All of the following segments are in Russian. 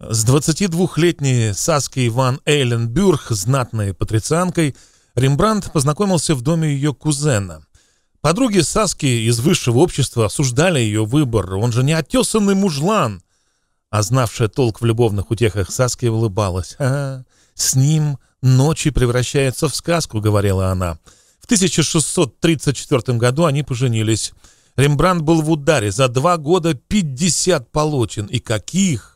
С 22-летней Саской Ван Эйленбюрх, знатной патрицианкой, Рембрандт познакомился в доме ее кузена. Подруги Саски из высшего общества осуждали ее выбор, он же не отесанный мужлан. А знавшая толк в любовных утехах Саски улыбалась. «А, с ним ночи превращаются в сказку», — говорила она. В 1634 году они поженились. Рембрандт был в ударе. За два года 50 полотен. И каких!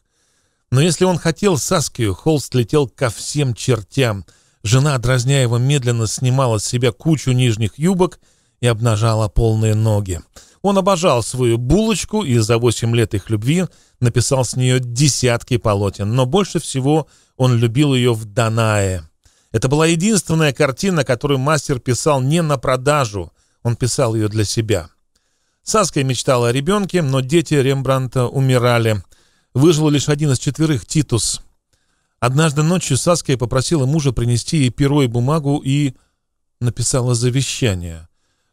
Но если он хотел Саскию, холст летел ко всем чертям. Жена, дразня его, медленно снимала с себя кучу нижних юбок и обнажала полные ноги. Он обожал свою булочку и за восемь лет их любви написал с нее десятки полотен, но больше всего он любил ее в Данае. Это была единственная картина, которую мастер писал не на продажу, он писал ее для себя. Саская мечтала о ребенке, но дети Рембранта умирали – Выжил лишь один из четверых, Титус. Однажды ночью Саская попросила мужа принести ей перо и бумагу и написала завещание.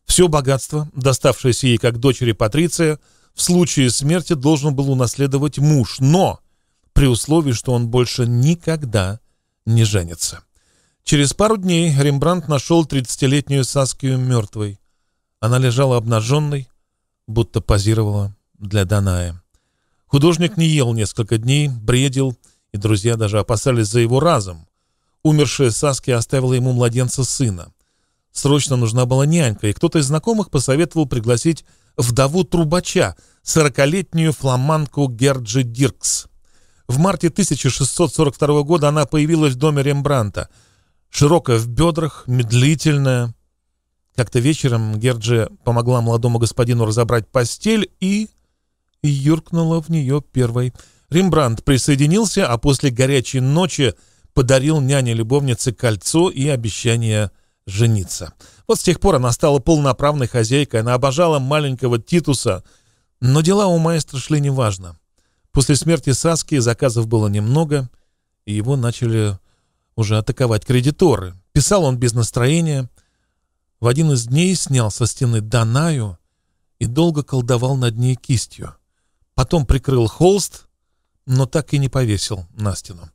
Все богатство, доставшееся ей как дочери Патриция, в случае смерти должен был унаследовать муж, но при условии, что он больше никогда не женится. Через пару дней Рембрандт нашел 30-летнюю Саскию мертвой. Она лежала обнаженной, будто позировала для Даная. Художник не ел несколько дней, бредил, и друзья даже опасались за его разум. Умершая Саски оставила ему младенца сына. Срочно нужна была нянька, и кто-то из знакомых посоветовал пригласить вдову трубача, сорокалетнюю фламанку Герджи Диркс. В марте 1642 года она появилась в доме Рембранта, широкая в бедрах, медлительная. Как-то вечером Герджи помогла молодому господину разобрать постель и и юркнула в нее первой. Рембрандт присоединился, а после горячей ночи подарил няне-любовнице кольцо и обещание жениться. Вот с тех пор она стала полноправной хозяйкой, она обожала маленького Титуса, но дела у маэстро шли неважно. После смерти Саски заказов было немного, и его начали уже атаковать кредиторы. Писал он без настроения. В один из дней снял со стены Данаю и долго колдовал над ней кистью. Потом прикрыл холст, но так и не повесил на стену.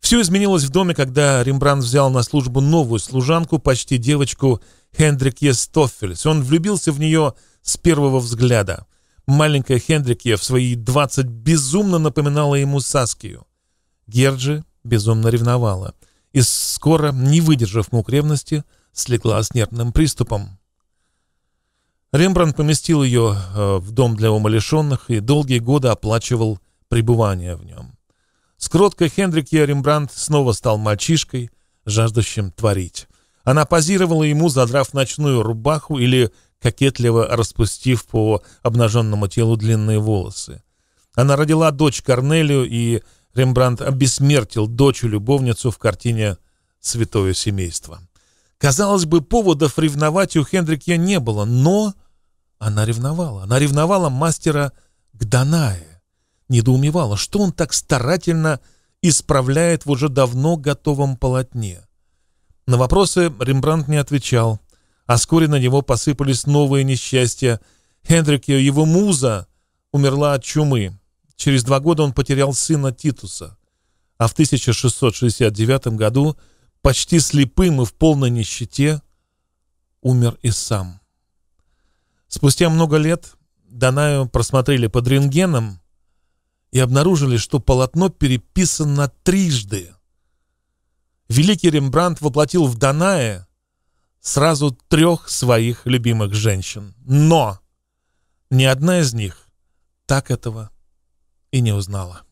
Все изменилось в доме, когда Рембрандт взял на службу новую служанку, почти девочку Хендрикье Стоффельс. Он влюбился в нее с первого взгляда. Маленькая Хендрикье в свои 20 безумно напоминала ему Саскию. Герджи безумно ревновала и, скоро, не выдержав мук ревности, слегла с нервным приступом. Рембрандт поместил ее э, в дом для умалишенных и долгие годы оплачивал пребывание в нем. С кроткой Хендрикья Рембрандт снова стал мальчишкой, жаждущим творить. Она позировала ему, задрав ночную рубаху или кокетливо распустив по обнаженному телу длинные волосы. Она родила дочь Корнелию, и Рембрандт обессмертил дочь-любовницу в картине «Святое семейство». Казалось бы, поводов ревновать у Хендрикья не было, но она ревновала. Она ревновала мастера к Данае. Недоумевала, что он так старательно исправляет в уже давно готовом полотне. На вопросы Рембрандт не отвечал, а вскоре на него посыпались новые несчастья. Хендрик, э, его муза, умерла от чумы. Через два года он потерял сына Титуса. А в 1669 году, почти слепым и в полной нищете, умер и сам. Спустя много лет Данаю просмотрели под рентгеном и обнаружили, что полотно переписано трижды. Великий Рембрандт воплотил в Данае сразу трех своих любимых женщин. Но ни одна из них так этого и не узнала.